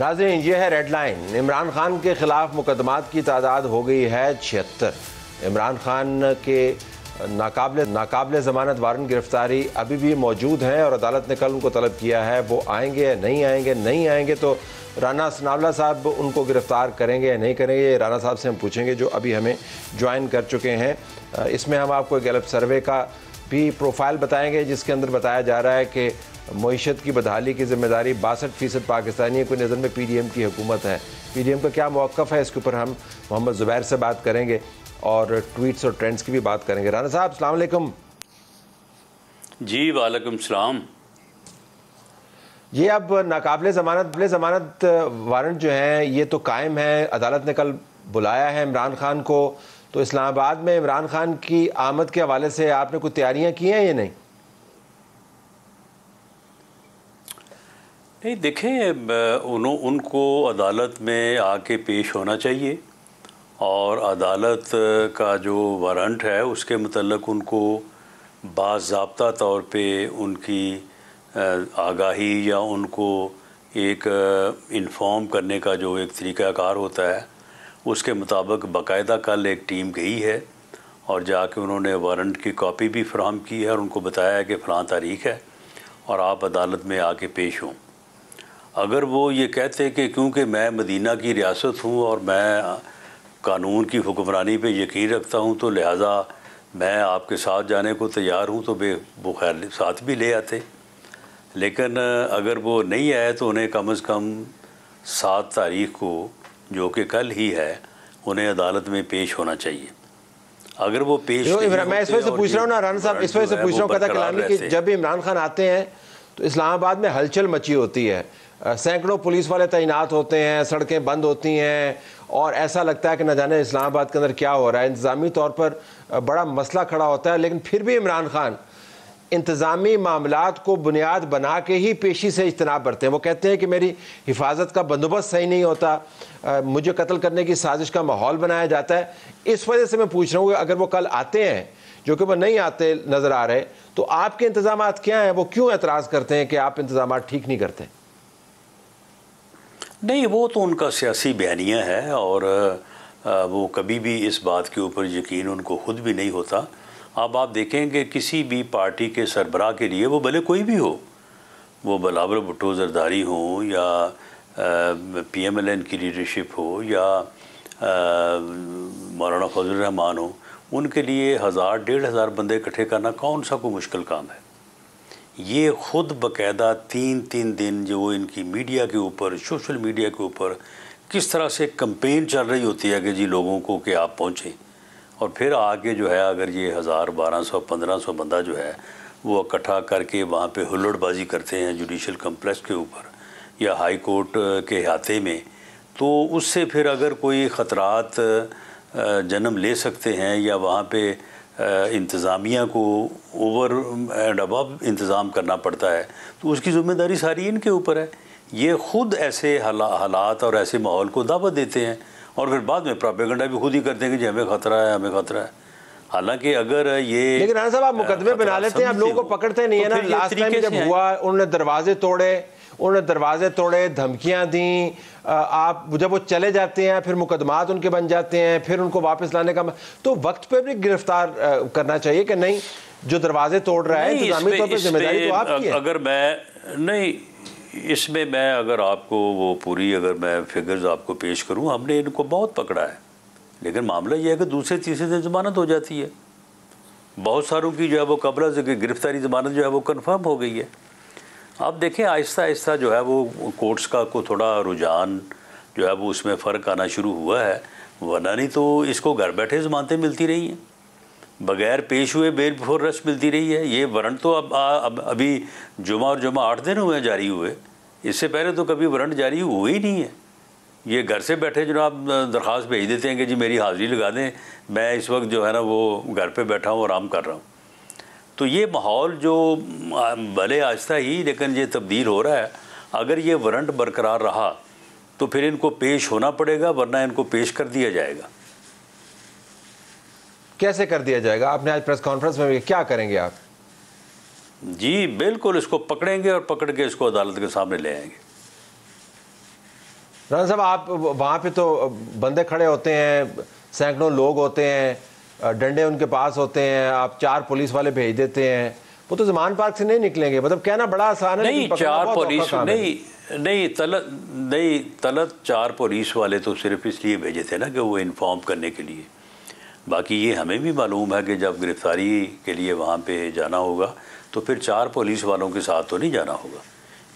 नाजरीन ये है रेड लाइन इमरान खान के खिलाफ मुकदमात की तादाद हो गई है छिहत्तर इमरान खान के नाकबले नाकबले ज़मानत वारन गिरफ्तारी अभी भी मौजूद हैं और अदालत ने कल उनको तलब किया है वो आएंगे या नहीं आएंगे नहीं आएंगे तो राना सनावला साहब उनको गिरफ़्तार करेंगे या नहीं करेंगे राना साहब से हम पूछेंगे जो अभी हमें ज्वाइन कर चुके हैं इसमें हम आपको एक गलत सर्वे का भी प्रोफाइल बताएंगे जिसके अंदर बताया जा रहा है कि मीशत की बदहाली की जिम्मेदारी बासठ फ़ीसद पाकिस्तानियों को नज़र में पी डी एम की हुकूमत है पी डी एम का क्या मौक़ है इसके ऊपर हम मोहम्मद ज़ुबैर से बात करेंगे और ट्वीट्स और ट्रेंड्स की भी बात करेंगे राना साहब अलैक्म जी वालेकुम सलाम ये अब नाकबले ज़मानत बले ज़मानत वारंट जो हैं ये तो कायम है अदालत ने कल बुलाया है इमरान खान को तो इस्लामाबाद में इमरान खान की आमद के हवाले से आपने कोई तैयारियां की हैं या नहीं नहीं देखें उन्हों उनको अदालत में आके पेश होना चाहिए और अदालत का जो वारंट है उसके मतलब उनको बाबा तौर पे उनकी आगाही या उनको एक इन्फॉर्म करने का जो एक तरीक़ाकार होता है उसके मुताबिक बाकायदा कल एक टीम गई है और जाके उन्होंने वारंट की कॉपी भी फ्राहम की है और उनको बताया कि फ़लाँ तारीख़ है और आप अदालत में आके पेश हों अगर वो ये कहते कि क्योंकि मैं मदीना की रियासत हूँ और मैं कानून की हुक्मरानी पे यकीन रखता हूँ तो लिहाजा मैं आपके साथ जाने को तैयार हूँ तो बे वो खैर साथ भी ले आते लेकिन अगर वो नहीं आए तो उन्हें कम अज़ कम सात तारीख को जो कि कल ही है उन्हें अदालत में पेश होना चाहिए अगर वो पेश मैं इस वजह से पूछ रहा हूँ ना रान साहब इस वजह से पूछ रहा हूँ कि जब इमरान खान आते हैं तो इस्लामाबाद में हलचल मची होती है सैकड़ों पुलिस वाले तैनात होते हैं सड़कें बंद होती हैं और ऐसा लगता है कि न जाने इस्लामाबाद के अंदर क्या हो रहा है इंतज़ामी तौर पर बड़ा मसला खड़ा होता है लेकिन फिर भी इमरान खान इंतज़ामी मामला को बुनियाद बना के ही पेशी से इजतनाब बरते हैं वो कहते हैं कि मेरी हिफाजत का बंदोबस्त सही नहीं होता मुझे कत्ल करने की साजिश का माहौल बनाया जाता है इस वजह से मैं पूछ रहा हूँ कि अगर वो कल आते हैं जो कि वो नहीं आते नज़र आ रहे तो आपके इंतज़ाम क्या हैं वो क्यों एतराज़ करते हैं कि आप इंतज़ाम ठीक नहीं करते नहीं वो तो उनका सियासी बयानिया है और वो कभी भी इस बात के ऊपर यकीन उनको खुद भी नहीं होता अब आप देखेंगे किसी भी पार्टी के सरबराह के लिए वो भले कोई भी हो वो बलावर भुट्टो जरदारी हों या पी एम एल एन की लीडरशिप हो या मौलाना फजल रहमान हो उनके लिए हज़ार डेढ़ हज़ार बंदे इकट्ठे करना कौन सा कोई मुश्किल काम है ये खुद बकायदा तीन तीन दिन जो इनकी मीडिया के ऊपर सोशल मीडिया के ऊपर किस तरह से कंपेन चल रही होती है कि जी लोगों को कि आप पहुँचें और फिर आगे जो है अगर ये हज़ार बारह सौ पंद्रह सौ बंदा जो है वो इकट्ठा करके वहाँ पे हुल्लड़बाजी करते हैं जुडिशल कम्प्लेक्स के ऊपर या हाई कोर्ट के अहाते में तो उससे फिर अगर कोई ख़तरात जन्म ले सकते हैं या वहाँ पे इंतज़ामिया को ओवर एंड अबव इंतज़ाम करना पड़ता है तो उसकी ज़िम्मेदारी सारी इनके ऊपर है ये ख़ुद ऐसे हालात और ऐसे माहौल को दावत देते हैं और फिर बाद में प्रापेगंडा भी खुद ही करते हैं कि जी हमें ख़तरा है हमें ख़तरा है हालांकि अगर ये लेकिन साहब आप मुकदमे बना लेते हैं आप लोगों को पकड़ते नहीं तो है ना लास्ट टाइम जब हुआ उन्होंने दरवाजे तोड़े उन्होंने दरवाजे तोड़े धमकियाँ दी आप जब वो चले जाते हैं फिर मुकदमात उनके बन जाते हैं फिर उनको वापस लाने का तो वक्त पर भी गिरफ्तार करना चाहिए कि नहीं जो दरवाजे तोड़ रहा है इंतजामी तो तौर पर जिम्मेदारी तो आपकी है अगर मैं नहीं इसमें मैं अगर आपको वो पूरी अगर मैं फिगर्स आपको पेश करूं हमने इनको बहुत पकड़ा है लेकिन मामला यह है कि दूसरे तीसरे दिन जमानत हो जाती है बहुत सारों की जो है वो कबला गिरफ्तारी जमानत जो है वो कन्फर्म हो गई है अब देखें आहिस्ता आहिस्ता जो है वो कोर्ट्स का को थोड़ा रुझान जो है वो उसमें फ़र्क आना शुरू हुआ है वरना नहीं तो इसको घर बैठे जमानतें मिलती रही हैं बगैर पेश हुए बेल बिफोर रश मिलती रही है ये वरंट तो अब आ, अब अभी जुमा और जुमा आठ दिन हुए जारी हुए इससे पहले तो कभी वरंट जारी हुए ही नहीं है ये घर से बैठे जो आप दरख्वास्त भेज देते हैं कि जी मेरी हाज़िरी लगा दें मैं इस वक्त जो है ना वो घर पे बैठा हूँ आराम कर रहा हूँ तो ये माहौल जो भले आहिस्ता ही लेकिन ये तब्दील हो रहा है अगर ये वारंट बरकरार रहा तो फिर इनको पेश होना पड़ेगा वरना इनको पेश कर दिया जाएगा कैसे कर दिया जाएगा आपने आज प्रेस कॉन्फ्रेंस में क्या करेंगे आप जी बिल्कुल इसको पकड़ेंगे और पकड़ के इसको अदालत के सामने ले आएंगे राना साहब आप वहाँ पे तो बंदे खड़े होते हैं सैकड़ों लोग होते हैं डंडे उनके पास होते हैं आप चार पुलिस वाले भेज देते हैं वो तो जमान पार्क से नहीं निकलेंगे मतलब कहना बड़ा आसान है नहीं चार पुलिस नहीं नहीं तलत नहीं तलत चार पुलिस वाले तो सिर्फ इसलिए भेजे थे ना कि वो इन्फॉर्म करने के लिए बाकी ये हमें भी मालूम है कि जब गिरफ्तारी के लिए वहाँ पे जाना होगा तो फिर चार पुलिस वालों के साथ तो नहीं जाना होगा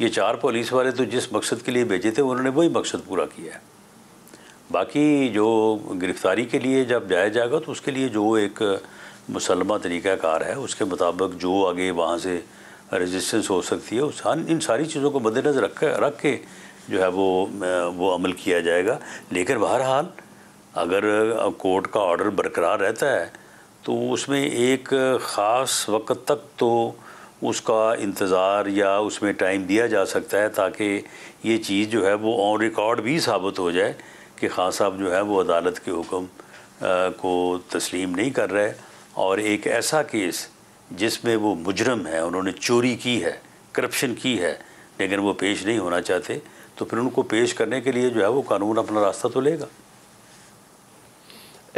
ये चार पुलिस वाले तो जिस मकसद के लिए भेजे थे उन्होंने वही मकसद पूरा किया है बाकी जो गिरफ़्तारी के लिए जब जाया जाएगा तो उसके लिए जो एक मुसलमा तरीक़ाकार है उसके मुताबिक जो आगे वहाँ से रेजिस्टेंस हो सकती है उस हाँ, इन सारी चीज़ों को मद्देनज़र रख रख के जो है वो वो अमल किया जाएगा लेकिन बहरहाल अगर कोर्ट का ऑर्डर बरकरार रहता है तो उसमें एक ख़ास वक्त तक तो उसका इंतज़ार या उसमें टाइम दिया जा सकता है ताकि ये चीज़ जो है वो ऑन रिकॉर्ड भी साबित हो जाए कि खान साहब जो है वो अदालत के हुक्म को तस्लीम नहीं कर रहे और एक ऐसा केस जिसमें वो मुजरम है उन्होंने चोरी की है करप्शन की है लेकिन वो पेश नहीं होना चाहते तो फिर उनको पेश करने के लिए जो है वो कानून अपना रास्ता तो लेगा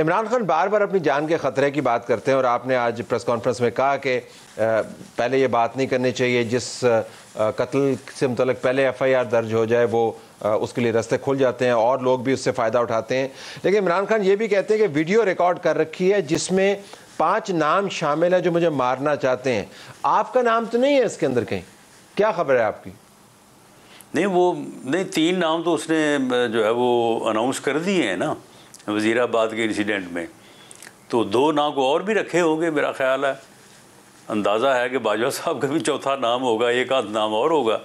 इमरान खान बार बार अपनी जान के ख़तरे की बात करते हैं और आपने आज प्रेस कॉन्फ्रेंस में कहा कि पहले ये बात नहीं करनी चाहिए जिस कत्ल से मतलब पहले एफ आई आर दर्ज हो जाए वो उसके लिए रास्ते खुल जाते हैं और लोग भी उससे फ़ायदा उठाते हैं लेकिन इमरान खान ये भी कहते हैं कि वीडियो रिकॉर्ड कर रखी है जिसमें पांच नाम शामिल है जो मुझे मारना चाहते हैं आपका नाम तो नहीं है इसके अंदर कहीं क्या खबर है आपकी नहीं वो नहीं तीन नाम तो उसने जो है वो अनाउंस कर दिए हैं ना वज़ीराबाद के इंसिडेंट में तो दो नाम को और भी रखे होंगे मेरा ख्याल है अंदाज़ा है कि बाजवा साहब का भी चौथा नाम होगा एक आध नाम और होगा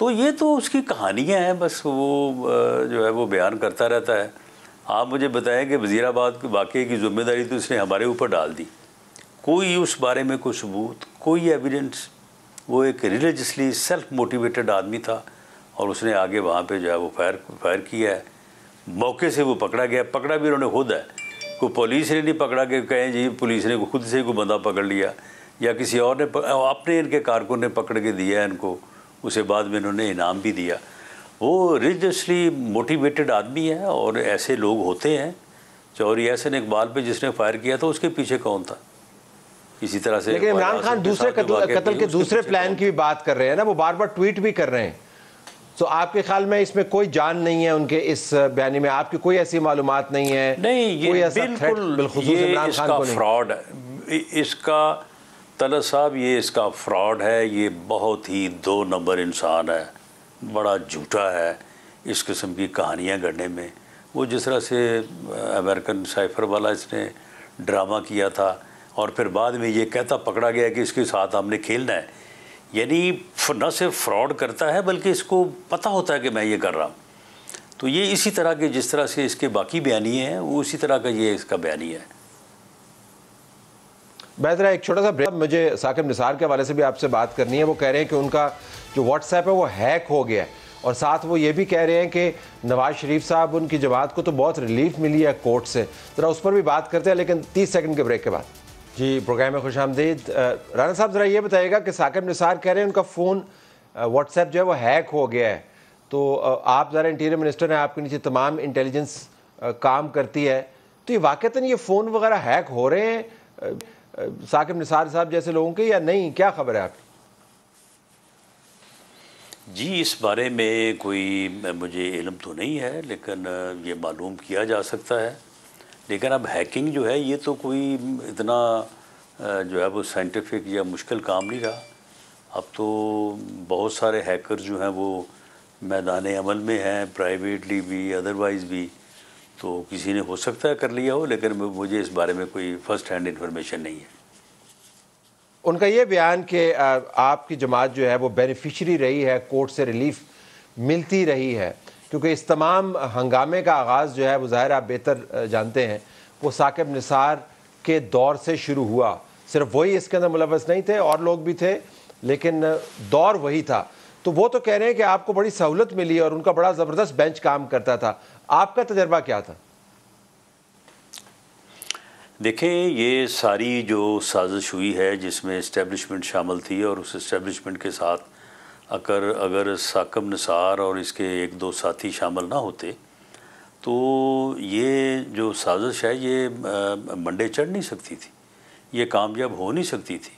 तो ये तो उसकी कहानियाँ हैं बस वो जो है वो बयान करता रहता है आप मुझे बताएं कि वज़ीराबाद के वाक़े की जिम्मेदारी तो उसने हमारे ऊपर डाल दी कोई उस बारे में कोई सबूत कोई एविडेंस वो एक रिलीजसली सेल्फ मोटिवेटेड आदमी था और उसने आगे वहाँ पे जो है वो फायर फायर किया है मौके से वो पकड़ा गया पकड़ा भी उन्होंने खुद है कोई पुलिस ने नहीं पकड़ा कि कहें जी पुलिस ने खुद से कोई बंदा पकड़ लिया या किसी और ने अपने इनके कारकुन ने पकड़ के दिया है इनको उसे बाद में उन्होंने इनाम भी दिया वो रिलीजसली मोटिवेटेड आदमी है और ऐसे लोग होते हैं चौरी यासिन इकबाल पे जिसने फायर किया था उसके पीछे कौन था इसी तरह से लेकिन इमरान खान दूसरे कत्ल के दूसरे प्लान की भी बात कर रहे हैं ना वो बार बार ट्वीट भी कर रहे हैं तो आपके ख्याल में इसमें कोई जान नहीं है उनके इस बयानी में आपकी कोई ऐसी मालूम नहीं है नहीं ये बिल्कुल ये इसका फ्रॉड है इसका तलत साहब ये इसका फ्रॉड है ये बहुत ही दो नंबर इंसान है बड़ा झूठा है इस किस्म की कहानियाँ गढ़ने में वो जिस तरह से अमेरिकन साइफर वाला इसने ड्रामा किया था और फिर बाद में ये कहता पकड़ा गया कि इसके साथ हमने खेलना है यानी न सिर्फ फ्रॉड करता है बल्कि इसको पता होता है कि मैं ये कर रहा हूँ तो ये इसी तरह के जिस तरह से इसके बाकी बयानी हैं वो उसी तरह का ये इसका बयानी है बेहतर है एक छोटा सा ब्रेक मुझे साकिब निसार के हवाले से भी आपसे बात करनी है वो कह रहे हैं कि उनका जो व्हाट्सएप है वो हैक हो गया है और साथ वो ये भी कह रहे हैं कि नवाज शरीफ साहब उनकी जमात को तो बहुत रिलीफ मिली है कोर्ट से ज़रा उस पर भी बात करते हैं लेकिन तीस सेकेंड के ब्रेक के बाद जी प्रोग्राम में खुश आमदीद राना साहब ज़रा ये बताइएगा कि साकिब निसार कह रहे हैं उनका फ़ोन व्हाट्सएप जो है वो हैक हो गया है तो आप ज़रा इंटीरियर मिनिस्टर हैं आपके नीचे तमाम इंटेलिजेंस काम करती है तो ये वाक़ता ये फ़ोन वगैरह हैक हो रहे हैं साकिब निसार साहब जैसे लोगों के या नहीं क्या खबर है आपकी जी इस बारे में कोई मुझे इलम तो नहीं है लेकिन ये मालूम किया जा सकता है लेकिन अब हैकिंग जो है ये तो कोई इतना जो है वो साइंटिफिक या मुश्किल काम नहीं रहा अब तो बहुत सारे हैकर जो हैं वो मैदान अमल में हैं प्राइवेटली भी अदरवाइज़ भी तो किसी ने हो सकता है कर लिया हो लेकिन मुझे इस बारे में कोई फर्स्ट हैंड इन्फॉर्मेशन नहीं है उनका ये बयान कि आपकी जमात जो है वो बेनिफिशरी रही है कोर्ट से रिलीफ मिलती रही है क्योंकि इस तमाम हंगामे का आगाज़ जो है वो ज़ाहिर आप बेहतर जानते हैं वो साकिब निसार के दौर से शुरू हुआ सिर्फ वही इसके अंदर मुलवस नहीं थे और लोग भी थे लेकिन दौर वही था तो वो तो कह रहे हैं कि आपको बड़ी सहूलत मिली और उनका बड़ा ज़बरदस्त बेंच काम करता था आपका तजर्बा क्या था देखिए ये सारी जो साजिश हुई है जिसमें इस्टेब्लिशमेंट शामिल थी और उस इस्टेब्लिशमेंट के साथ अगर अगर साकम निसार और इसके एक दो साथी शामिल ना होते तो ये जो साजिश है ये मंडे चढ़ नहीं सकती थी ये कामयाब हो नहीं सकती थी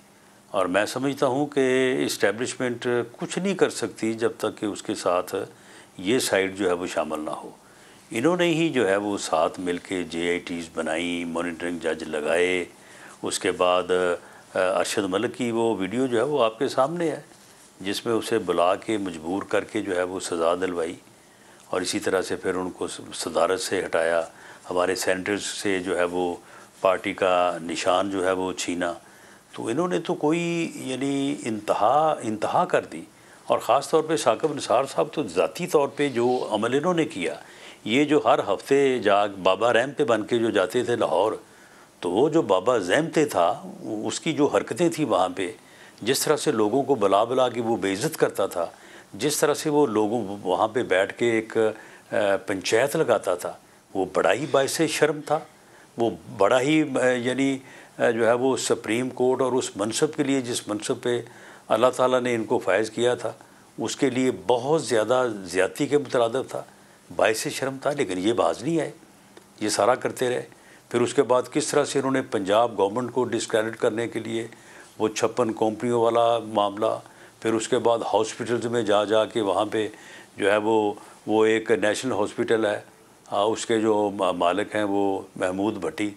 और मैं समझता हूँ कि इस्टेब्लिशमेंट कुछ नहीं कर सकती जब तक कि उसके साथ ये साइड जो है वो शामिल ना हो इन्होंने ही जो है वो साथ मिल के जे बनाई मॉनिटरिंग जज लगाए उसके बाद अरशद मलिक की वो वीडियो जो है वो आपके सामने है जिसमें उसे बुला के मजबूर करके जो है वो सज़ा दिलवाई और इसी तरह से फिर उनको सदारत से हटाया हमारे सेंटर्स से जो है वो पार्टी का निशान जो है वो छीना तो इन्होंने तो कोई यानी इंतहा इंतहा कर दी और ख़ास तौर पे साकब निसार साहब तो ज़ाती तौर पे जो अमल इन्होंने किया ये जो हर हफ्ते जा बाबा रैम पे बन के जो जाते थे लाहौर तो वो जो बाबा जैम पे था उसकी जो हरकतें थी वहाँ पे जिस तरह से लोगों को बुला बुला के वो बेइज्जत करता था जिस तरह से वो लोगों वहाँ पे बैठ के एक पंचायत लगाता था वो बड़ा ही बायस शर्म था वो बड़ा ही यानी जो है वो सुप्रीम कोर्ट और उस मनसब के लिए जिस मनसब पे अल्लाह ताला ने इनको फायज़ किया था उसके लिए बहुत ज़्यादा ज़्यादी के मुतरद था बायस शर्म था लेकिन ये बाज नहीं आए ये सारा करते रहे फिर उसके बाद किस तरह से इन्होंने पंजाब गवर्नमेंट को डिस्क्रेडिट करने के लिए वो छप्पन कंपनियों वाला मामला फिर उसके बाद हॉस्पिटल्स में जा जा के वहाँ पे जो है वो वो एक नेशनल हॉस्पिटल है आ, उसके जो मालिक हैं वो महमूद भट्टी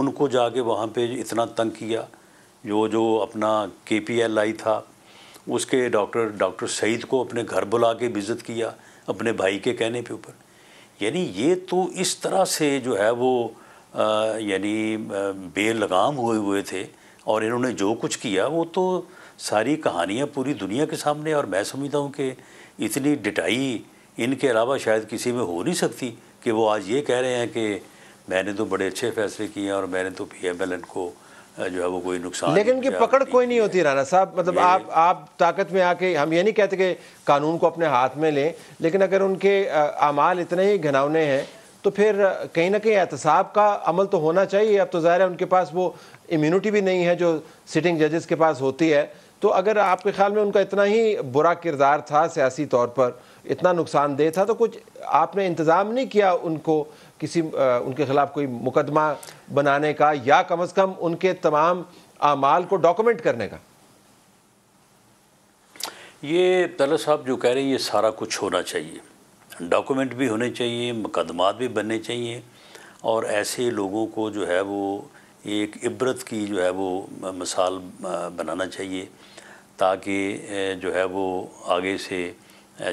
उनको जाके वहाँ पे इतना तंग किया जो जो अपना के पी एल आई था उसके डॉक्टर डॉक्टर सईद को अपने घर बुला के विज़िट किया अपने भाई के कहने पे ऊपर यानी ये तो इस तरह से जो है वो यानी बेलगाम हुए हुए थे और इन्होंने जो कुछ किया वो तो सारी कहानियाँ पूरी दुनिया के सामने और मैं समझता हूँ कि इतनी डिटाई इनके अलावा शायद किसी में हो नहीं सकती कि वो आज ये कह रहे हैं कि मैंने तो बड़े अच्छे फैसले किए और मैंने तो पी एम एल एन को जो है वो कोई नुकसान लेकिन की पकड़ कोई नहीं होती राना साहब मतलब आप आप ताकत में आके हम ये नहीं कहते कि कानून को अपने हाथ में लें लेकिन अगर उनके अमाल इतने ही घनावने हैं तो फिर कहीं ना कहीं एहतसाब का अमल तो होना चाहिए अब तो ज़ाहिर है उनके पास वो इम्यूनिटी भी नहीं है जो सिटिंग जजेस के पास होती है तो अगर आपके ख्याल में उनका इतना ही बुरा किरदार था सियासी तौर पर इतना नुकसानदेह था तो कुछ आपने इंतज़ाम नहीं किया उनको किसी उनके खिलाफ कोई मुकदमा बनाने का या कम अज़ कम उनके तमाम अमाल को डॉक्यूमेंट करने का ये तला साहब जो कह रहे हैं ये सारा कुछ होना चाहिए डॉक्यूमेंट भी होने चाहिए मुकदमात भी बनने चाहिए और ऐसे लोगों को जो है वो एक इबरत की जो है वो मिसाल बनाना चाहिए ताकि जो है वो आगे से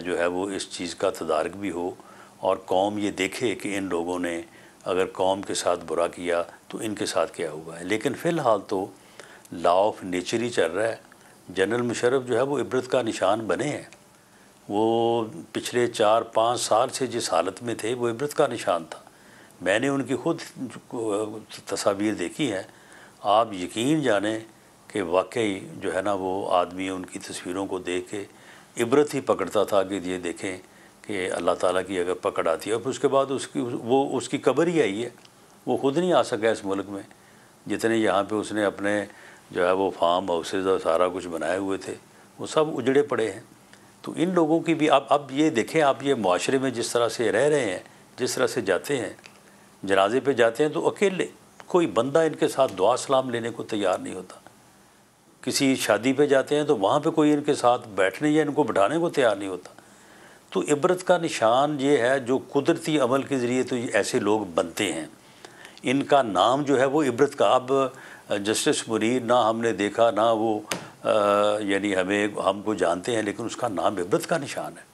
जो है वो इस चीज़ का तदारक भी हो और कौम ये देखे कि इन लोगों ने अगर कौम के साथ बुरा किया तो इनके साथ क्या हुआ है लेकिन फ़िलहाल तो ला ऑफ नेचर ही चल रहा है जनरल मुशरफ जो है वो इबरत का निशान बने हैं वो पिछले चार पाँच साल से जिस हालत में थे वो इबरत का निशान था मैंने उनकी खुद तस्वीर देखी है आप यकीन जाने कि वाकई जो है ना वो आदमी उनकी तस्वीरों को देख के इबरत ही पकड़ता था कि ये देखें कि अल्लाह ताला की अगर पकड़ आती है और फिर उसके बाद उसकी वो उसकी कबर ही आई है वो ख़ुद नहीं आ सका इस मुल्क में जितने यहाँ पे उसने अपने जो है वो फार्म हाउसेज और सारा कुछ बनाए हुए थे वो सब उजड़े पड़े हैं तो इन लोगों की भी आप अब ये देखें आप ये माशरे में जिस तरह से रह रहे हैं जिस तरह से जाते हैं जनाजे पर जाते हैं तो अकेले कोई बंदा इनके साथ दुआ सलाम लेने को तैयार नहीं होता किसी शादी पे जाते हैं तो वहाँ पे कोई इनके साथ बैठने या इनको बिठाने को तैयार नहीं होता तो इबरत का निशान ये है जो कुदरती अमल के ज़रिए तो ऐसे लोग बनते हैं इनका नाम जो है वो इबरत का अब जस्टिस मुनीर ना हमने देखा ना वो यानी हमें हमको जानते हैं लेकिन उसका नाम इबरत का निशान है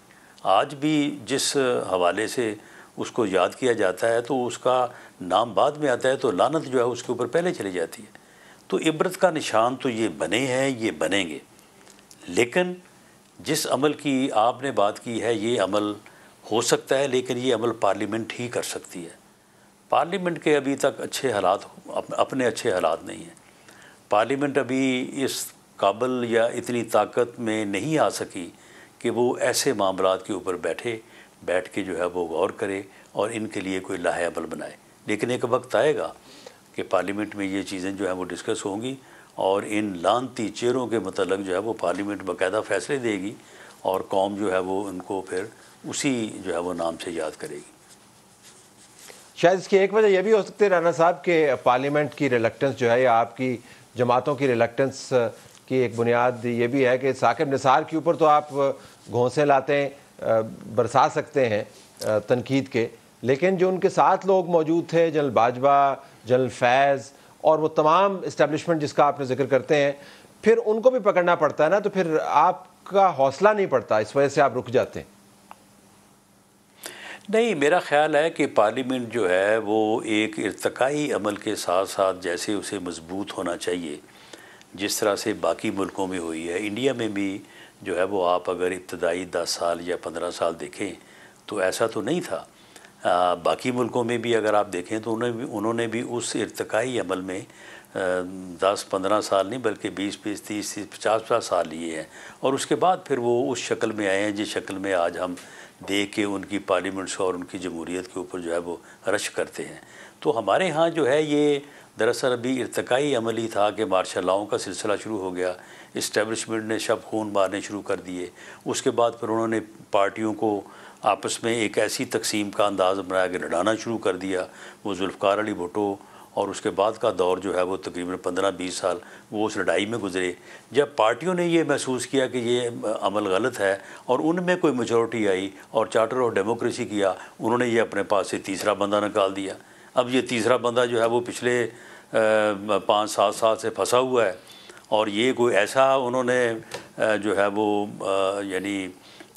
आज भी जिस हवाले से उसको याद किया जाता है तो उसका नाम बाद में आता है तो लानत जो है उसके ऊपर पहले चली जाती है तो इबरत का निशान तो ये बने हैं ये बनेंगे लेकिन जिस अमल की आपने बात की है ये अमल हो सकता है लेकिन ये अमल पार्लियामेंट ही कर सकती है पार्लियामेंट के अभी तक अच्छे हालात अपने अच्छे हालात नहीं हैं पार्लियामेंट अभी इस काबल या इतनी ताकत में नहीं आ सकी कि वो ऐसे मामला के ऊपर बैठे बैठ के जो है वो गौर करे और इनके लिए कोई लाहे अमल बनाए लेकिन एक वक्त आएगा कि पार्लियामेंट में ये चीज़ें जो हैं वो डिस्कस होंगी और इन लानती चेरों के मतलब जो है वो पार्लियामेंट बाकायदा फैसले देगी और कौम जो है वो उनको फिर उसी जो है वो नाम से याद करेगी शायद इसकी एक वजह यह भी हो सकती है राना साहब के पार्लियामेंट की रिलक्टेंस जो है या आपकी जमातों की रिलक्टेंस की एक बुनियाद ये भी है कि साकिब निसार के ऊपर तो आप घोंसे लाते बरसा सकते हैं तनकीद के लेकिन जो उनके साथ लोग मौजूद थे जनरल बाजवा जनरल फैज़ और वो तमाम इस्टेब्लिशमेंट जिसका आपने जिक्र करते हैं फिर उनको भी पकड़ना पड़ता है ना तो फिर आपका हौसला नहीं पड़ता इस वजह से आप रुक जाते हैं नहीं मेरा ख्याल है कि पार्लियामेंट जो है वो एक इरतकाई अमल के साथ साथ जैसे उसे मजबूत होना चाहिए जिस तरह से बाकी मुल्कों में हुई है इंडिया में भी जो है वो आप अगर इब्तदाई दस साल या पंद्रह साल देखें तो ऐसा तो नहीं था बाकी मुल्कों में भी अगर आप देखें तो उन्होंने भी उन्होंने भी उस इरतकई अमल में दस पंद्रह साल नहीं बल्कि बीस बीस तीस तीस पचास पचास साल लिए हैं और उसके बाद फिर वो उस शक्ल में आए हैं जिस शक्ल में आज हम देख के उनकी पार्लियामेंट्स और उनकी जमहूरीत के ऊपर जो है वो रश करते हैं तो हमारे यहाँ जो है ये दरअसल अभी अमल ही था कि मार्शा लाओं का सिलसिला शुरू हो गया इस्टेबलिशमेंट ने शब खून मारने शुरू कर दिए उसके बाद फिर उन्होंने पार्टियों को आपस में एक ऐसी तकसीम का अंदाज़ बनाया कि लड़ाना शुरू कर दिया वो जुल्फ़ार अली भुटो और उसके बाद का दौर जो है वो तकरीबन पंद्रह बीस साल वो उस लड़ाई में गुजरे जब पार्टियों ने ये महसूस किया कि ये अमल गलत है और उनमें कोई मेजोरिटी आई और चार्टर ऑफ डेमोक्रेसी किया उन्होंने ये अपने पास से तीसरा बंदा निकाल दिया अब ये तीसरा बंदा जो है वो पिछले पाँच सात साल से फंसा हुआ है और ये कोई ऐसा उन्होंने जो है वो यानी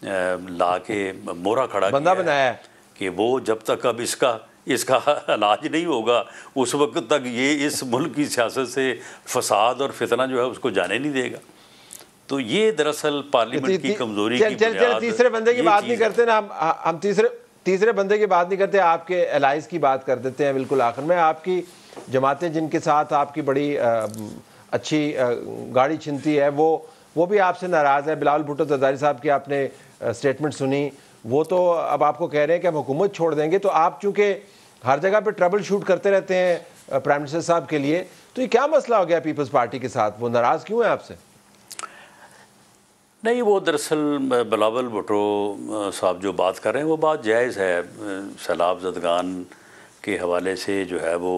ला के मोरा खड़ा बंदा बनाया कि वो जब तक अब इसका इसका इलाज नहीं होगा उस वक्त तक ये इस मुल्क की सियासत से फसाद और फितना जो है उसको जाने नहीं देगा तो ये दरअसल पार्लियामेंट की कमजोरी चल, चल, चल, तीसरे बंदे की बात नहीं करते ना हम हम तीसरे तीसरे बंदे की बात नहीं करते आपके एलाइज की बात कर देते हैं बिल्कुल आखिर में आपकी जमातें जिनके साथ आपकी बड़ी अच्छी गाड़ी छिनती है वो वो भी आपसे नाराज़ है बिलाल भुट्टो जदारी साहब की आपने स्टेटमेंट सुनी वो तो अब आपको कह रहे हैं कि हम हुकूमत छोड़ देंगे तो आप चूँकि हर जगह पर ट्रबल शूट करते रहते हैं प्राइम मिनिस्टर साहब के लिए तो ये क्या मसला हो गया पीपल्स पार्टी के साथ वो नाराज़ क्यों है आपसे नहीं वो दरअसल बिलावल भुटो साहब जो बात कर रहे हैं वो बात जायज़ है सैलाब जदगान के हवाले से जो है वो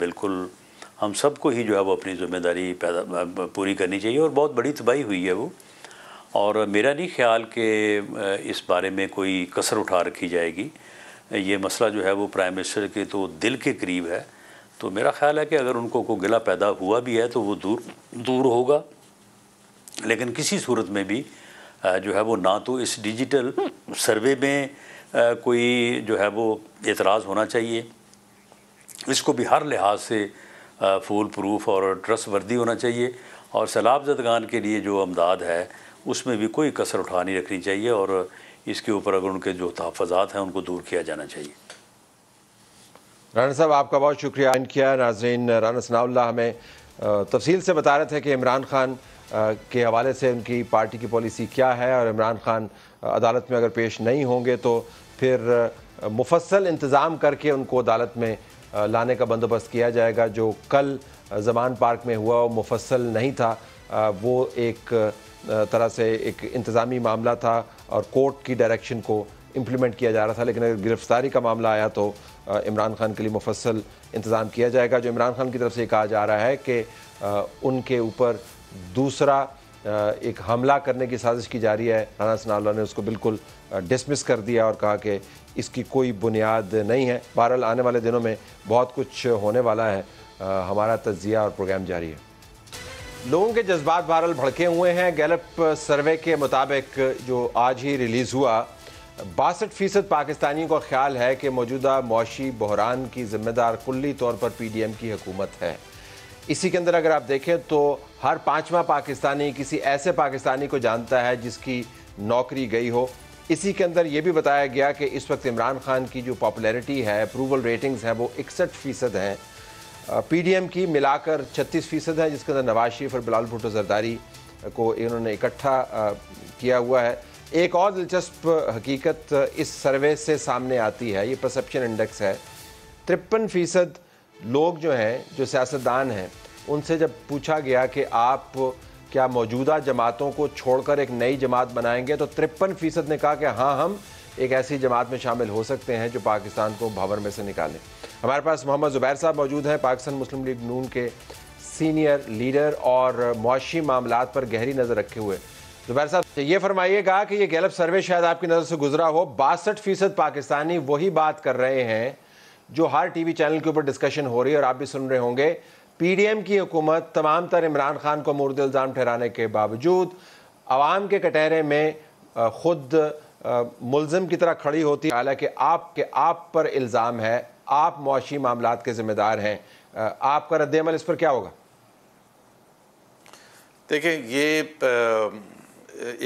बिल्कुल हम सबको ही जो है वो अपनी ज़िम्मेदारी पैदा पूरी करनी चाहिए और बहुत बड़ी तबाही हुई है वो और मेरा नहीं ख्याल कि इस बारे में कोई कसर उठा रखी जाएगी ये मसला जो है वो प्राइम मिनिस्टर के तो दिल के करीब है तो मेरा ख्याल है कि अगर उनको को गिला पैदा हुआ भी है तो वो दूर दूर होगा लेकिन किसी सूरत में भी जो है वो ना तो इस डिजिटल सर्वे में कोई जो है वो एतराज़ होना चाहिए इसको भी हर लिहाज से फूल प्रूफ और ट्रस्ट वर्दी होना चाहिए और सैलाब जदगान के लिए जो अमदाद है उसमें भी कोई कसर उठानी रखनी चाहिए और इसके ऊपर अगर उनके जो तहफात हैं उनको दूर किया जाना चाहिए राना साहब आपका बहुत शुक्रिया किया नाजरीन राना सनाउल्ला हमें तफसील से बता रहे थे कि इमरान खान के हवाले से उनकी पार्टी की पॉलिसी क्या है और इमरान खान अदालत में अगर पेश नहीं होंगे तो फिर मुफसल इंतज़ाम करके उनको अदालत में लाने का बंदोबस्त किया जाएगा जो कल जमान पार्क में हुआ वो मुफसल नहीं था वो एक तरह से एक इंतज़ामी मामला था और कोर्ट की डायरेक्शन को इम्प्लीमेंट किया जा रहा था लेकिन अगर गिरफ्तारी का मामला आया तो इमरान खान के लिए मुफसल इंतज़ाम किया जाएगा जो इमरान खान की तरफ से ये कहा जा रहा है कि उनके ऊपर दूसरा एक हमला करने की साजिश की जा रही है राना सना ने उसको बिल्कुल डिसमिस कर दिया और कहा कि इसकी कोई बुनियाद नहीं है बहरहाल आने वाले दिनों में बहुत कुछ होने वाला है आ, हमारा तजिया और प्रोग्राम जारी है लोगों के जज्बात बहरहाल भड़के हुए हैं गैलप सर्वे के मुताबिक जो आज ही रिलीज़ हुआ बासठ फीसद पाकिस्तानियों का ख्याल है कि मौजूदा मुशी बहरान की जिम्मेदार कुल्ली तौर पर पी डी एम की हुकूमत है इसी के अंदर अगर आप देखें तो हर पाँचवा पाकिस्तानी किसी ऐसे पाकिस्तानी को जानता है जिसकी नौकरी गई हो इसी के अंदर यह भी बताया गया कि इस वक्त इमरान खान की जो पॉपुलैरिटी है अप्रूवल रेटिंग्स हैं वो इकसठ फ़ीसद हैं पी डी एम की मिलाकर छत्तीस फ़ीसद है जिसके अंदर नवाज शरीफ और बिलाल भुटो जरदारी को इन्होंने इकट्ठा किया हुआ है एक और दिलचस्प हकीकत इस सर्वे से सामने आती है ये परसप्शन इंडेक्स है तिरपन फ़ीसद लोग जो हैं जो सियासतदान हैं उनसे जब पूछा गया कि आप क्या मौजूदा जमातों को छोड़कर एक नई जमात बनाएंगे तो तिरपन फीसद ने कहा कि हाँ हम एक ऐसी जमात में शामिल हो सकते हैं जो पाकिस्तान को भंवर में से निकालें हमारे पास मोहम्मद ज़ुबैर साहब मौजूद हैं पाकिस्तान मुस्लिम लीग नून के सीनियर लीडर और मुआशी मामला पर गहरी नज़र रखे हुए ज़ुबैर साहब तो ये फरमाइएगा कि ये गैलप सर्वे शायद आपकी नज़र से गुजरा हो बासठ फीसद पाकिस्तानी वही बात कर रहे हैं जो हर टीवी चैनल के ऊपर डिस्कशन हो रही है और आप भी सुन रहे होंगे पी डी एम की हुकूमत तमाम तर इमरान खान को मुर्द इल्ज़ाम ठहराने के बावजूद आवाम के कटहरे में ख़ुद मुलम की तरह खड़ी होती हालांकि आप के आप पर इल्ज़ाम है आप मुशी मामला के ज़िम्मेदार हैं आपका रद्दमल इस पर क्या होगा देखिए ये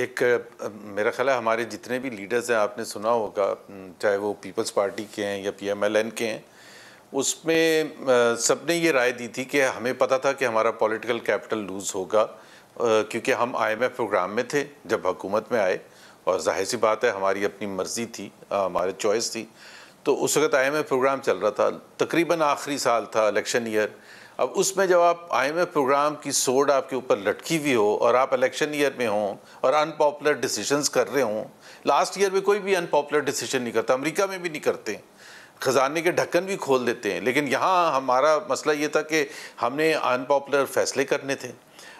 एक मेरा ख्याल है हमारे जितने भी लीडर्स हैं आपने सुना होगा चाहे वो पीपल्स पार्टी के हैं या पीएमएलएन के हैं उसमें सबने ये राय दी थी कि हमें पता था कि हमारा पॉलिटिकल कैपिटल लूज़ होगा क्योंकि हम आईएमएफ प्रोग्राम में थे जब हुकूमत में आए और जाहिर सी बात है हमारी अपनी मर्ज़ी थी हमारे चॉइस थी तो उस वक्त आईएमएफ प्रोग्राम चल रहा था तकरीबन आखिरी साल था इलेक्शन ईयर अब उसमें जब आप एफ प्रोग्राम की सोड आपके ऊपर लटकी हुई हो और आप इलेक्शन ईयर में हों और अनपॉपुलर डिसीजन कर रहे हों लास्ट ईयर में कोई भी अनपॉपुलर डिसीजन नहीं करता अमरीका में भी नहीं करते ख़जाने के ढक्कन भी खोल देते हैं लेकिन यहाँ हमारा मसला ये था कि हमने अनपॉपुलर फ़ैसले करने थे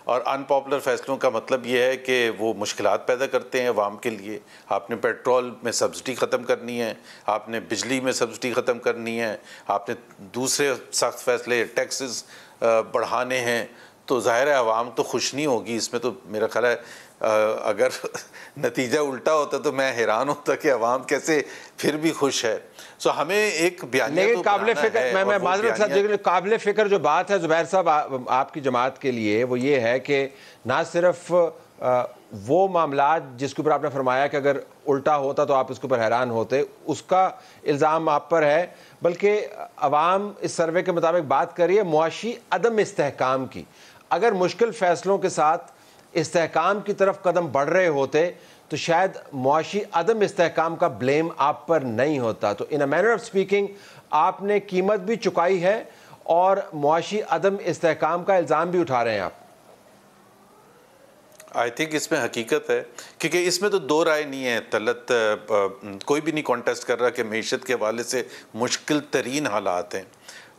और अनपॉपुलर फ़ैसलों का मतलब ये है कि वो मुश्किल पैदा करते हैं अवाम के लिए आपने पेट्रोल में सब्सिडी ख़त्म करनी है आपने बिजली में सब्सिडी ख़त्म करनी है आपने दूसरे सख्त फ़ैसले टैक्सेस बढ़ाने हैं तो ज़ाहिर है आवाम तो खुश नहीं होगी इसमें तो मेरा ख्याल है अगर नतीजा उल्टा होता तो मैं हैरान होता कि अवाम कैसे फिर भी खुश है सो हमें एक बयान लेकिन तो काबिल फिक्र मैं मैं माजर साहब काबिल फिक्र जो बात है जुबैर साहब आपकी जमात के लिए वो ये है कि ना सिर्फ वो मामला जिसके ऊपर आपने फरमाया कि अगर उल्टा होता तो आप इसके ऊपर हैरान होते उसका इल्ज़ाम आप पर है बल्कि अवाम इस सर्वे के मुताबिक बात करिए मुआशी अदम इसकाम की अगर मुश्किल फैसलों के साथ इसकाम की तरफ कदम बढ़ रहे होते तो शायद मुआशी अदम इसकाम का ब्लेम आप पर नहीं होता तो in a manner of speaking आपने कीमत भी चुकाई है और मुआशी अदम इसकाम का इल्ज़ाम भी उठा रहे हैं आप आई थिंक इसमें हकीकत है क्योंकि इसमें तो दो राय नहीं है तलत कोई भी नहीं कॉन्टेस्ट कर रहा कि मीशत के हवाले से मुश्किल तरीन हालात हैं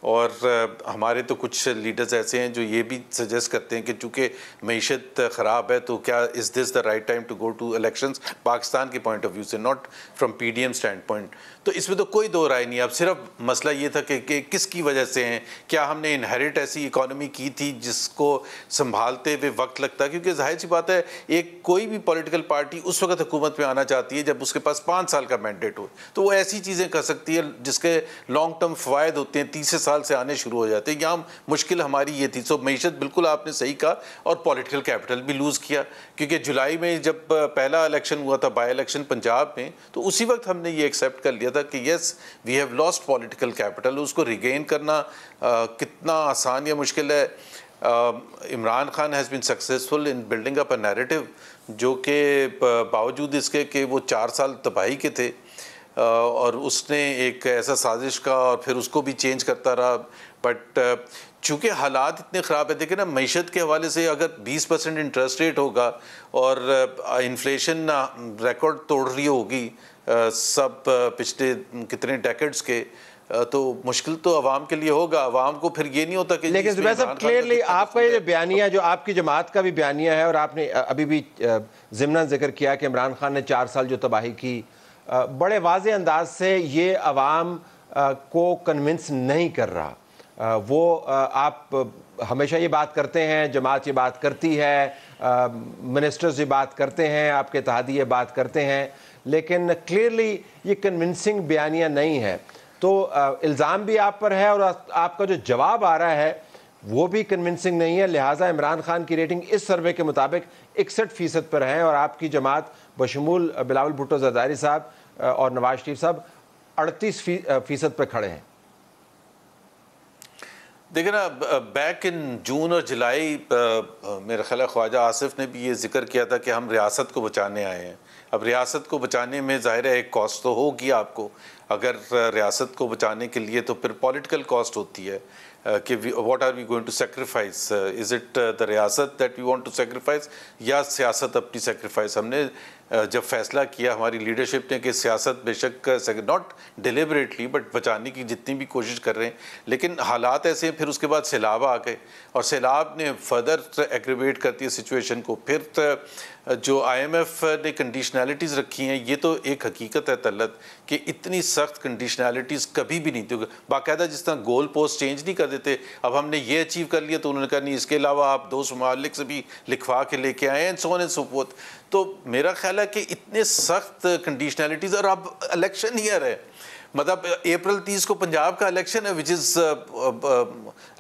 और हमारे तो कुछ लीडर्स ऐसे हैं जो ये भी सजेस्ट करते हैं कि चूँकि मीशत ख़राब है तो क्या is this the right time to go to elections Pakistan के पॉइंट ऑफ व्यू से not from P D M stand point तो इसमें तो कोई दो राय नहीं अब सिर्फ मसला ये था कि, कि किसकी वजह से हैं क्या हमने इनहेरिट ऐसी इकोनॉमी की थी जिसको संभालते हुए वक्त लगता क्योंकि जाहिर सी बात है एक कोई भी पॉलिटिकल पार्टी उस वक्त हुकूमत में आना चाहती है जब उसके पास पाँच साल का मैंडेट हो तो वो ऐसी चीज़ें कर सकती है जिसके लॉन्ग टर्म फ़वाद होते हैं तीसरे साल से आने शुरू हो जाते हैं यहाँ मुश्किल हमारी ये थी सो मीशत बिल्कुल आपने सही कहा और पॉलिटिकल कैपिटल भी लूज़ किया क्योंकि जुलाई में जब पहला इलेक्शन हुआ था बाई इलेक्शन पंजाब में तो उसी वक्त हमने ये एक्सेप्ट कर लिया था कि yes we have lost political capital उसको रिगेन करना आ, कितना आसान या मुश्किल है Imran Khan has been successful in building up a narrative जो के बावजूद इसके कि वो चार साल तबाही के थे आ, और उसने एक ऐसा साजिश का और फिर उसको भी चेंज करता रहा बट चूँकि हालात इतने ख़राब है देखिए ना मीशत के हवाले से अगर 20 परसेंट इंटरेस्ट रेट होगा और इन्फ्लेशन रिकॉर्ड तोड़ रही होगी सब पिछले कितने डेकेड्स के तो मुश्किल तो आवाम के लिए होगा आवाम को फिर ये नहीं होता कि लेकिन साहब क्लियरली आपका ये बयानिया जो आपकी जमात का भी बयानिया है और आपने अभी भी ज़मना जिक्र किया कि इमरान खान ने चार साल जो तबाही की बड़े वाज अंदाज से ये आवाम को कन्विंस नहीं कर रहा वो आप हमेशा ये बात करते हैं जमात ये बात करती है मिनिस्टर्स ये बात करते हैं आपके तहदी ये बात करते हैं लेकिन क्लियरली ये कन्विंसिंग बयानियाँ नहीं है तो इल्ज़ाम भी आप पर है और आपका जो जवाब आ रहा है वो भी कन्विंसिंग नहीं है लिहाजा इमरान खान की रेटिंग इस सर्वे के मुताबिक इकसठ फ़ीसद पर है और आपकी जमात बशमूल बिलावल भुट्टो जरदारी साहब और नवाज शरीफ साहब अड़तीस फ़ीसद पर खड़े हैं देखिए ना बैक इन जून और जुलाई मेरा ख्याल ख्वाजा आसिफ ने भी ये जिक्र किया था कि हम रियासत को बचाने आए हैं अब रियासत को बचाने में ज़ाहिर है एक कॉस्ट तो होगी आपको अगर रियासत को बचाने के लिए तो फिर पॉलिटिकल कॉस्ट होती है कि what are we going to sacrifice is it the रियासत that we want to sacrifice या सियासत अपनी सेक्रीफाइस हमने जब फैसला किया हमारी लीडरशिप ने कि सियासत बेशक नॉट डिलिबरेटली बट बचाने की जितनी भी कोशिश कर रहे हैं लेकिन हालात ऐसे हैं फिर उसके बाद सैलाब आ गए और सैलाब ने फर्दर एग्रीवेट करती है सिचुएशन को फिर जो आईएमएफ ने कंडीशनैलिटीज़ रखी हैं ये तो एक हकीकत है तलत कि इतनी सख्त कंडीशनैलिटीज़ कभी भी नहीं थी बाकायदा जिस तरह गोल पोस्ट चेंज नहीं कर देते अब हमने ये अचीव कर लिया तो उन्होंने कहा नहीं इसके अलावा आप दो ममालिक से भी लिखवा के लेके आए हैं सोन एंड सुपोत तो मेरा ख्याल है कि इतने सख्त कंडीशनैलिटीज़ और अब इलेक्शन ईयर है मतलब अप्रैल तीस को पंजाब का इलेक्शन है which is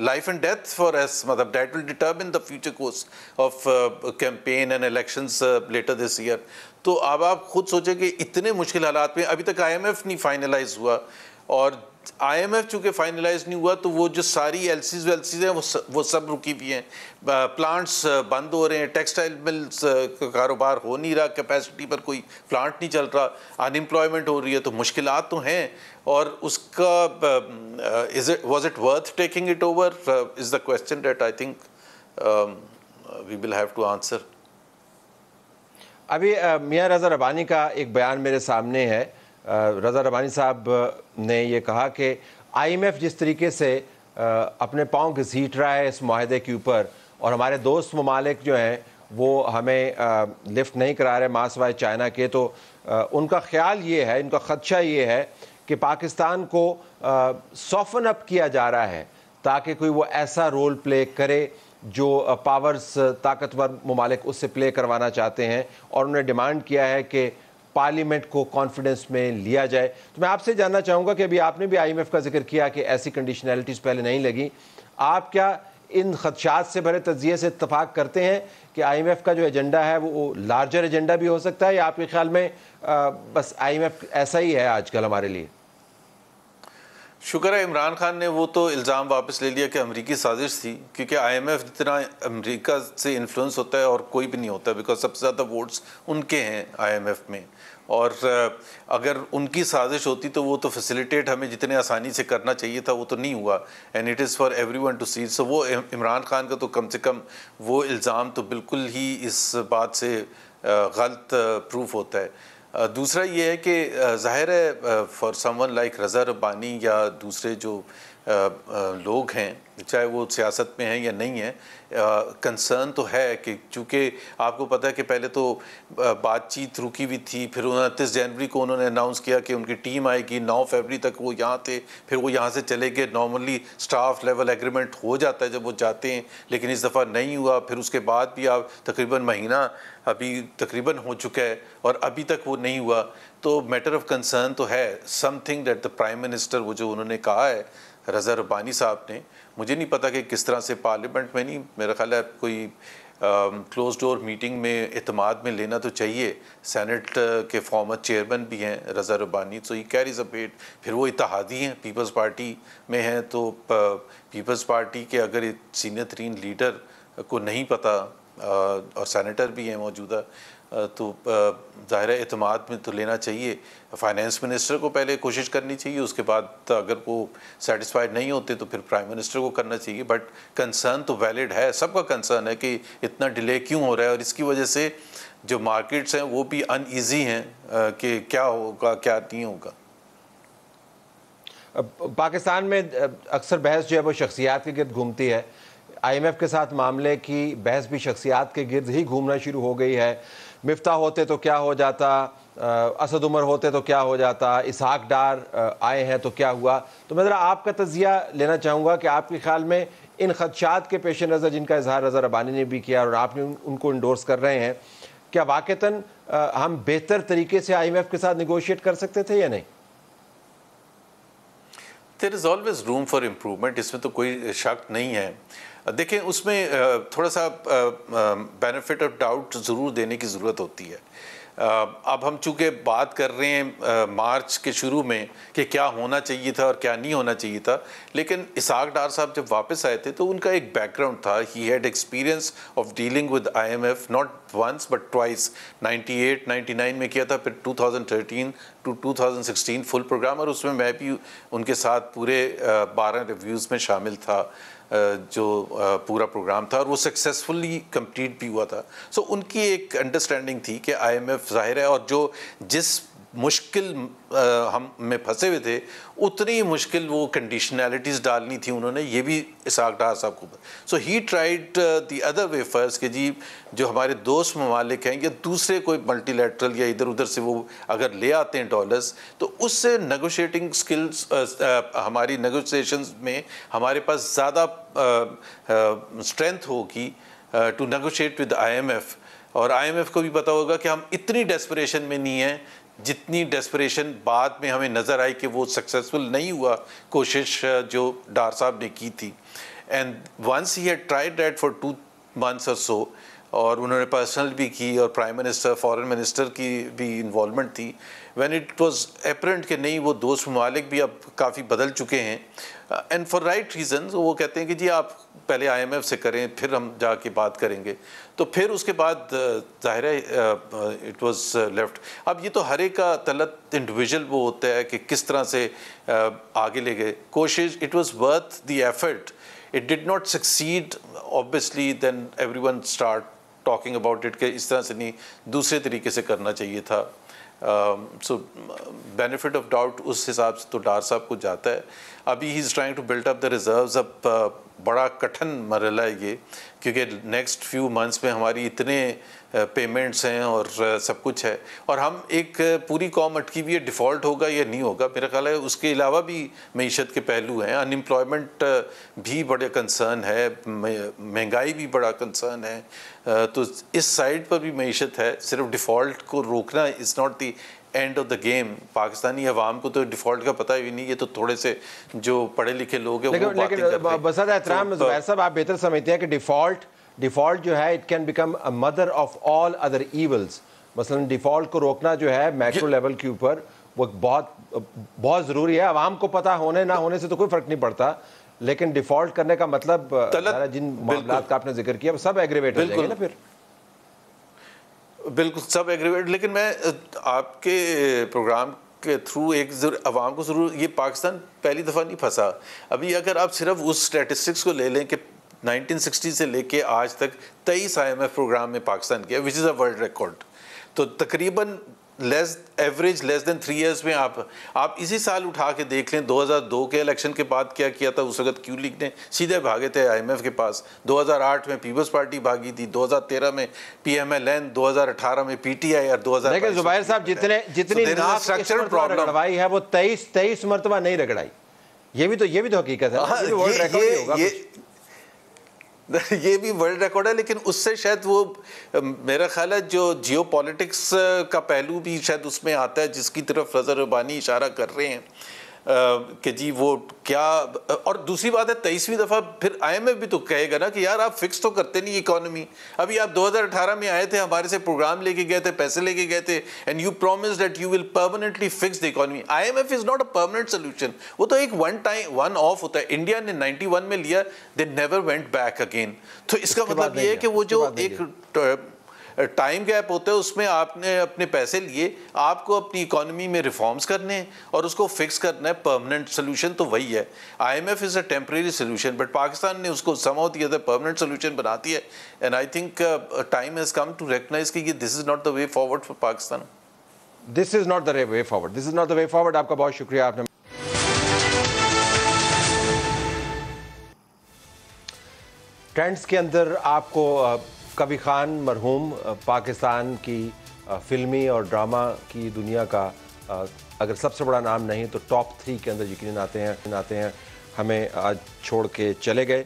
life and death for us मतलब that will determine the future course of campaign and election later this year तो अब आप खुद सोचें कि इतने मुश्किल हालात में अभी तक आईएमएफ नहीं फाइनलाइज हुआ और आईएमएफ चूंकि फाइनलाइज नहीं हुआ तो वो जो सारी एलसीज वेलसीज हैं वो सब, वो सब रुकी हुई हैं प्लांट्स बंद हो रहे हैं टेक्सटाइल मिल्स का कारोबार हो नहीं रहा कैपेसिटी पर कोई प्लांट नहीं चल रहा अनएम्प्लॉयमेंट हो रही है तो मुश्किल तो हैं और उसका is it was it worth taking it over is the question that I think we will have to answer अभी मियाँ रजा रबानी का एक बयान मेरे सामने है रज़ा रबानी साहब ने ये कहा कि आईएमएफ जिस तरीके से अपने पाँव घसीट रहा है इस माहे के ऊपर और हमारे दोस्त ममालिक जो हैं वो हमें लिफ्ट नहीं करा रहे मासवाए चाइना के तो उनका ख्याल ये है इनका ख़दशा ये है कि पाकिस्तान को सॉफन अप किया जा रहा है ताकि कोई वो ऐसा रोल प्ले करे जो पावर्स ताकतवर ममालिक उससे प्ले करवाना चाहते हैं और उन्होंने डिमांड किया है कि पार्लियामेंट को कॉन्फिडेंस में लिया जाए तो मैं आपसे जानना चाहूँगा कि अभी आपने भी आईएमएफ का जिक्र किया कि ऐसी कंडीशनैलिटीज़ पहले नहीं लगी आप क्या इन खदशात से भरे तजिए से इतफाक़ करते हैं कि आईएमएफ का जो एजेंडा है वो लार्जर एजेंडा भी हो सकता है या आपके ख्याल में आ, बस आईएमएफ ऐसा ही है आजकल हमारे लिए शुक्र है इमरान खान ने वो तो इल्ज़ाम वापस ले लिया कि अमेरिकी साजिश थी क्योंकि आईएमएफ जितना अमेरिका से इन्फ्लुएंस होता है और कोई भी नहीं होता बिकॉज सबसे ज़्यादा वोट्स उनके हैं आईएमएफ में और अगर उनकी साजिश होती तो वो तो फैसिलिटेट हमें जितने आसानी से करना चाहिए था वो तो नहीं हुआ and it is for everyone to see so वो इमरान खान का तो कम से कम वो इल्ज़ाम तो बिल्कुल ही इस बात से गलत प्रूफ होता है दूसरा ये है कि ज़ाहिर है for someone like Raza Rabbani या दूसरे जो लोग हैं चाहे वो सियासत में हैं या नहीं है कंसर्न तो है कि चूँकि आपको पता है कि पहले तो बातचीत रुकी हुई थी फिर उनतीस जनवरी को उन्होंने अनाउंस किया कि उनकी टीम आएगी नौ फरवरी तक वो यहाँ थे फिर वो यहाँ से चले गए नॉर्मली स्टाफ लेवल एग्रीमेंट हो जाता है जब वो जाते हैं लेकिन इस दफ़ा नहीं हुआ फिर उसके बाद भी आप तकरीबन महीना अभी तकरीबन हो चुका है और अभी तक वो नहीं हुआ तो मैटर ऑफ कंसर्न तो है something that the prime minister वो जो उन्होंने कहा है रज़ा रबानी साहब ने मुझे नहीं पता कि किस तरह से पार्लियामेंट में नहीं मेरा ख्याल है कोई क्लोज डोर मीटिंग में अतमाद में लेना तो चाहिए सैनट के फॉर्मर चेयरमैन भी हैं रज़ा रबानी सो ही कैरीज अ पेट फिर वो इतिहादी हैं पीपल्स पार्टी में हैं तो पीपल्स पार्टी के अगर सीनियर तरीन लीडर को नहीं पता और सैनिटर भी हैं मौजूदा तो ज़ाहिर अतमाद में तो लेना चाहिए फाइनेंस मिनिस्टर को पहले कोशिश करनी चाहिए उसके बाद अगर वो सेटिस्फाइड नहीं होते तो फिर प्राइम मिनिस्टर को करना चाहिए बट कंसर्न तो वैलिड है सबका कंसर्न है कि इतना डिले क्यों हो रहा है और इसकी वजह से जो मार्केट्स हैं वो भी अनईजी हैं कि क्या होगा क्या नहीं होगा पाकिस्तान में अक्सर बहस जो है वो शख्सियात के गर्द घूमती है आईएमएफ के साथ मामले की बहस भी शख्सियात के गर्द ही घूमना शुरू हो गई है मिफ्ता होते तो क्या हो जाता असद उमर होते तो क्या हो जाता इसहाक डार आए हैं तो क्या हुआ तो मैं ज़रा आपका तजिया लेना चाहूँगा कि आपके ख्याल में इन खदशात के पेश नज़र जिनका इजहार रजा अबानी ने भी किया और आपने उनको इंडोर्स कर रहे हैं क्या वाकता हम बेहतर तरीके से आई एम एफ़ के साथ निगोशिएट कर सकते थे या नहीं there is always room for improvement इसमें तो कोई शक नहीं है देखें उसमें थोड़ा सा बेनिफिट ऑफ डाउट ज़रूर देने की ज़रूरत होती है अब हम चूँकि बात कर रहे हैं मार्च के शुरू में कि क्या होना चाहिए था और क्या नहीं होना चाहिए था लेकिन इसाक डार साहब जब वापस आए थे तो उनका एक बैकग्राउंड था he had experience of dealing with IMF not once but twice 98 99 में किया था फिर 2013 टू 2016 फुल प्रोग्राम और उसमें मैं भी उनके साथ पूरे बारह रिव्यूज़ में शामिल था जो पूरा प्रोग्राम था और वो सक्सेसफुली कंप्लीट भी हुआ था सो so, उनकी एक अंडरस्टैंडिंग थी कि आईएमएफ जाहिर है और जो जिस मुश्किल हम में फंसे हुए थे उतनी मुश्किल वो कंडीशनैलिटीज़ डालनी थी उन्होंने ये भी इसाक डार साहब को सो he tried the other way फर्स कि जी जो हमारे दोस्त ममालिक हैं या दूसरे कोई मल्टीलेटरल या इधर उधर से वो अगर ले आते हैं डॉलर्स तो उससे नगोशिएटिंग स्किल्स हमारी नगोशिएशंस में हमारे पास ज़्यादा स्ट्रेंथ होगी टू नगोशिएट विद एफ़ और आईएमएफ को भी पता होगा कि हम इतनी डेस्परेशन में नहीं हैं जितनी डेस्परेशन बाद में हमें नज़र आई कि वो सक्सेसफुल नहीं हुआ कोशिश जो डार साहब ने की थी and once he had tried that for two months और सो और उन्होंने पर्सनल भी की और प्राइम मिनिस्टर फॉरेन मिनिस्टर की भी इन्वॉलमेंट थी व्हेन इट वाज एपरेंट कि नहीं वो दोस्त ममालिक भी अब काफ़ी बदल चुके हैं एंड फॉर राइट रीजन वो कहते हैं कि जी आप पहले आईएमएफ से करें फिर हम जाके बात करेंगे तो फिर उसके बाद ज़ाहिर है इट वाज लेफ्ट अब ये तो हर एक का तलत इंडिविजुअल वो होता है कि किस तरह से आगे ले गए कोशिश it was worth the effort it did not succeed obviously then everyone start talking about it के इस तरह से नहीं दूसरे तरीके से करना चाहिए था सो बेनिफिट ऑफ डाउट उस हिसाब से तो डार साहब को जाता है अभी he is trying to built up the reserve अब बड़ा कठिन मरला है ये क्योंकि नेक्स्ट फ्यू मंथ्स में हमारी इतने पेमेंट्स हैं और सब कुछ है और हम एक पूरी कॉम अटकी हुई है डिफ़ॉल्ट होगा या नहीं होगा मेरा ख्याल है उसके अलावा भी मीशत के पहलू हैं अनएम्प्लॉयमेंट भी बड़े कंसर्न है महंगाई भी बड़ा कंसर्न है तो इस साइड पर भी मीशत है सिर्फ डिफ़ॉल्ट को रोकना is not the end of the game Pakistani अवाम को तो डिफॉल्ट का पता ही नहीं ये तो थोड़े से जो पढ़े लिखे लोग डिफॉल्ट तो- जो है it can become a mother of all other evils मसलन डिफॉल्ट को रोकना जो है मैक्रो लेवल के ऊपर वो बहुत बहुत ज़रूरी है आवाम को पता होने ना होने से तो कोई फ़र्क नहीं पड़ता लेकिन डिफॉल्ट करने का मतलब जिन मामला का आपने जिक्र किया वो सब एग्रीवेट हो जाएगा ना फिर बिल्कुल सब एग्रीवेट लेकिन मैं आपके प्रोग्राम के थ्रू एक आवाम को ज़रूर ये पाकिस्तान पहली दफ़ा नहीं फंसा अभी अगर आप सिर्फ उस स्टेटिस्टिक्स को ले लें कि 1960 से लेके आज तक तेईस आई एम एफ प्रोग्राम में पाकिस्तान किया which is a world record तो तकरीबन less average less than three years में आप आप इसी साल उठा के देख लें 2002 के इलेक्शन के बाद क्या किया था उस वक्त क्यू लीग ने सीधे भागे थे आईएमएफ के पास 2008 में पीपल्स पार्टी भागी थी 2013 में पीएमएलएन 2018 में पीटीआई और 2000 लेकिन जुबैर साहब जितने जितनी स्ट्रक्चरल प्रॉब्लम रगड़वाई है वो तेईस तेईस मरतबा नहीं रगड़ाई ये भी तो ये भी तो हकीकत है हाँ, ये भी वर्ल्ड रिकॉर्ड है लेकिन उससे शायद वो मेरा ख्याल है जो जियो पॉलिटिक्स का पहलू भी शायद उसमें आता है जिसकी तरफ रजा रबानी इशारा कर रहे हैं कि जी वो क्या और दूसरी बात है तेईसवीं दफ़ा फिर आईएमएफ भी तो कहेगा ना कि यार आप फिक्स तो करते नहीं इकोनॉमी अभी आप 2018 में आए थे हमारे से प्रोग्राम लेके गए थे पैसे लेके गए थे and you promise that you will permanently fix the economy IMF is not a permanent solution वो तो एक वन टाइम वन ऑफ होता है इंडिया ने नाइन्टी में लिया they never went back again तो इसका मतलब ये है कि वो जो एक टाइम गैप होता है उसमें आपने अपने पैसे लिए आपको अपनी इकोनॉमी में रिफॉर्म्स करने हैं और उसको फिक्स करना है परमानेंट सोल्यूशन तो वही है I M F is a temporary solution but Pakistan ने उसको समा दिया था परमानेंट सोल्यूशन बनाती है and I think time has come to recognise कि ये this is not the way forward for Pakistan this is not the way forward this is not the way forward आपका बहुत शुक्रिया आपने ट्रेंड्स के अंदर आपको uh, कभी खान मरहूम पाकिस्तान की फिल्मी और ड्रामा की दुनिया का अगर सबसे बड़ा नाम नहीं तो टॉप थ्री के अंदर यकीन आते हैं आते हैं हमें आज छोड़ के चले गए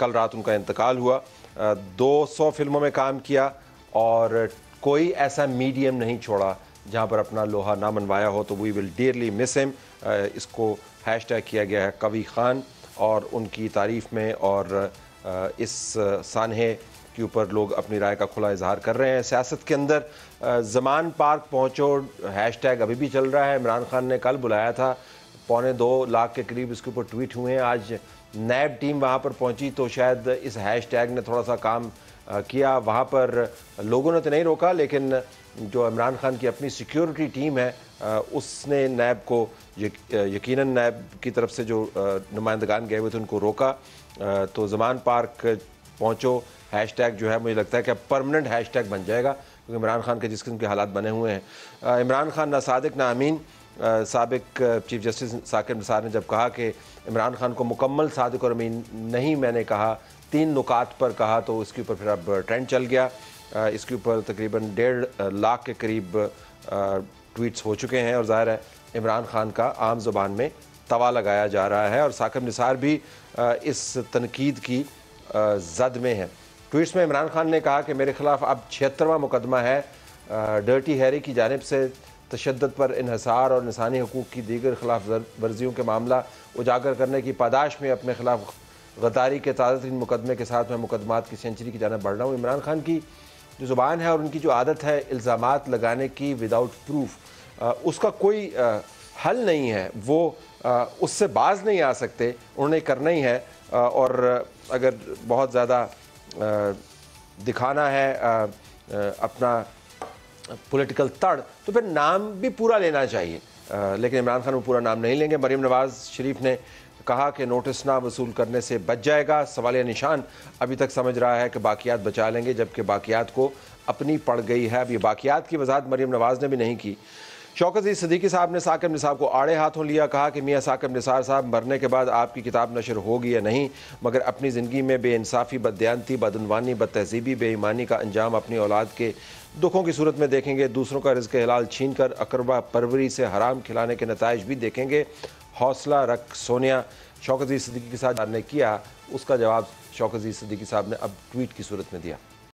कल रात उनका इंतकाल हुआ 200 फिल्मों में काम किया और कोई ऐसा मीडियम नहीं छोड़ा जहाँ पर अपना लोहा ना मनवाया हो तो we will dearly miss him इसको हैश टैग किया गया है कवि खान और उनकी तारीफ़ में और इस सानहे के ऊपर लोग अपनी राय का खुला इजहार कर रहे हैं सियासत के अंदर जमान पार्क पहुँचो हैश टैग अभी भी चल रहा है इमरान खान ने कल बुलाया था पौने दो लाख के करीब इसके ऊपर ट्वीट हुए हैं आज नैब टीम वहाँ पर पहुँची तो शायद इस हैश टैग ने थोड़ा सा काम किया वहाँ पर लोगों ने तो नहीं रोका लेकिन जो इमरान खान की अपनी सिक्योरिटी टीम है उसने नैब को यकीन नैब की तरफ से जो नुमाइंदगान गए हुए थे उनको रोका तो जमान पार्क पहुँचो टैग जो है मुझे लगता है कि अब परमानेंट टैग बन जाएगा क्योंकि इमरान खान के जिस किस्म के हालात बने हुए हैं इमरान खान ना सदक ना अमीन सबक चीफ जस्टिस साकिब निसार ने जब कहा कि इमरान खान को मुकम्मल सादक और अमीन नहीं मैंने कहा तीन नुकात पर कहा तो उसके ऊपर फिर अब ट्रेंड चल गया इसके ऊपर तकरीबन डेढ़ लाख के करीब ट्वीट्स हो चुके हैं और ज़ाहिर है इमरान खान का आम ज़ुबान में तवा लगाया जा रहा है और साकिब निसार भी इस तनकीद की जद में है ट्वीट्स में इमरान खान ने कहा कि मेरे खिलाफ अब छिहत्तरवा मुकदमा है डर्टी हैरी की जानब से तशद पर इहसार और इंसानी हकूक़ की दीगर खिलाफ वर्जियों के मामला उजागर करने की पादाश में अपने खिलाफ गदारी के ताज़ा तरीन मुकदमे के साथ मैं मुकदमात की सेंचुरी की जानब बढ़ रहा हूँ इमरान खान की जो ज़ुबान है और उनकी जो आदत है इल्ज़ाम लगाने की विदाउट प्रूफ उसका कोई हल नहीं है वो उससे बाज नहीं आ सकते उन्हें करना ही है और अगर बहुत ज़्यादा दिखाना है अपना पॉलिटिकल तड़ तो फिर नाम भी पूरा लेना चाहिए लेकिन इमरान खान वो पूरा नाम नहीं लेंगे मरीम नवाज शरीफ ने कहा कि नोटिस ना वसूल करने से बच जाएगा सवाल निशान अभी तक समझ रहा है कि बाकियात बचा लेंगे जबकि बाकियात को अपनी पड़ गई है अब ये बाकियात की वजाहत मरीम नवाज ने भी नहीं की शौकत अजीज सदीकी साहब ने साकिब निसार को आड़े हाथों लिया कहा कि मियाँ साकिब निसार साहब मरने के बाद आपकी किताब नशर होगी या नहीं मगर अपनी ज़िंदगी में बेानसाफ़ी बदयानती बदनवानी बद तहजीबी बेईमानी का अंजाम अपनी औलाद के दुखों की सूरत में देखेंगे दूसरों का रिज हलाल छीन कर अकरबा परवरी से हराम खिलाने के नतज भी देखेंगे हौसला रख सोनिया शौकत सदीकी के साथ ने किया उसका जवाब शौकत सदीकी साहब ने अब ट्वीट की सूरत में दिया